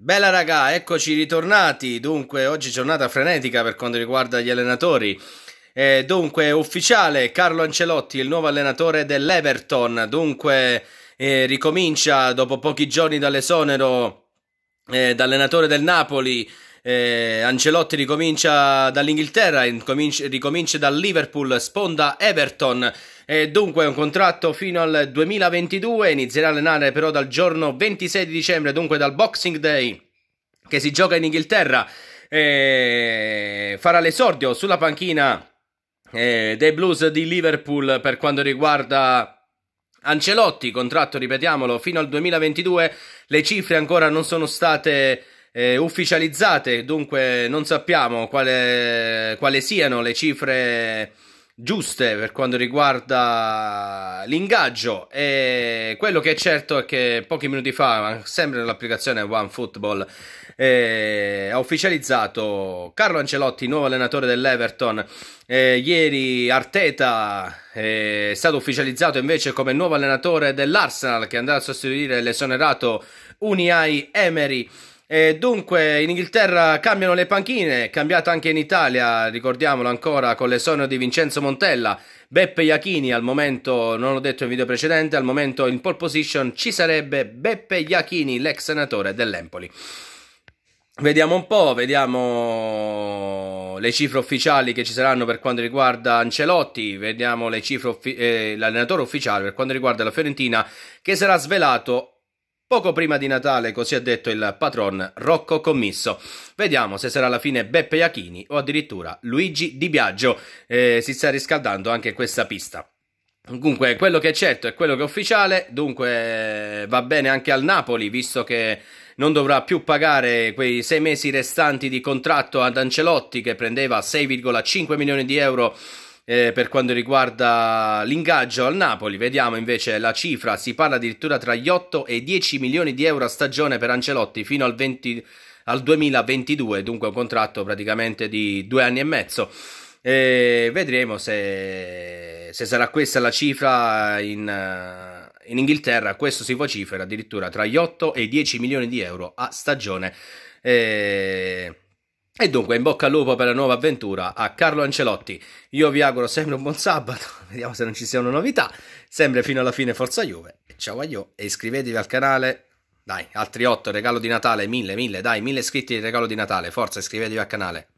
Bella raga, eccoci ritornati. Dunque, oggi giornata frenetica per quanto riguarda gli allenatori. E eh, dunque, ufficiale Carlo Ancelotti, il nuovo allenatore dell'Everton. Dunque, eh, ricomincia dopo pochi giorni dall'esonero eh, da del Napoli eh, Ancelotti ricomincia dall'Inghilterra, ricomincia dal Liverpool, sponda Everton. E dunque un contratto fino al 2022, inizierà a allenare però dal giorno 26 di dicembre, dunque dal Boxing Day che si gioca in Inghilterra. Eh, farà l'esordio sulla panchina eh, dei Blues di Liverpool per quanto riguarda Ancelotti, contratto, ripetiamolo, fino al 2022. Le cifre ancora non sono state eh, ufficializzate, dunque non sappiamo quale, quale siano le cifre giuste per quanto riguarda l'ingaggio e quello che è certo è che pochi minuti fa sempre nell'applicazione OneFootball eh, ha ufficializzato Carlo Ancelotti nuovo allenatore dell'Everton eh, ieri Arteta eh, è stato ufficializzato invece come nuovo allenatore dell'Arsenal che andrà a sostituire l'esonerato Uniai Emery e dunque in Inghilterra cambiano le panchine, cambiata anche in Italia, ricordiamolo ancora, con l'esonero di Vincenzo Montella, Beppe Iachini al momento, non l'ho detto in video precedente, al momento in pole position ci sarebbe Beppe Iachini, l'ex senatore dell'Empoli. Vediamo un po', vediamo le cifre ufficiali che ci saranno per quanto riguarda Ancelotti, vediamo le cifre eh, l'allenatore ufficiale per quanto riguarda la Fiorentina che sarà svelato Poco prima di Natale, così ha detto il patron Rocco Commisso. Vediamo se sarà alla fine Beppe Iachini o addirittura Luigi Di Biagio. Eh, si sta riscaldando anche questa pista. Comunque, quello che è certo è quello che è ufficiale, dunque eh, va bene anche al Napoli, visto che non dovrà più pagare quei sei mesi restanti di contratto ad Ancelotti che prendeva 6,5 milioni di euro eh, per quanto riguarda l'ingaggio al Napoli. Vediamo invece la cifra, si parla addirittura tra gli 8 e i 10 milioni di euro a stagione per Ancelotti fino al, 20, al 2022, dunque un contratto praticamente di due anni e mezzo. E eh, vedremo se, se, sarà questa la cifra in, eh, in, Inghilterra. Questo si vocifera addirittura tra gli 8 e i 10 milioni di euro a stagione. E eh, e dunque, in bocca al lupo per la nuova avventura a Carlo Ancelotti. Io vi auguro sempre un buon sabato, vediamo se non ci siano novità. Sempre fino alla fine Forza Juve. Ciao a io e iscrivetevi al canale. Dai, altri 8, regalo di Natale, mille, mille, dai, mille iscritti, di regalo di Natale. Forza, iscrivetevi al canale.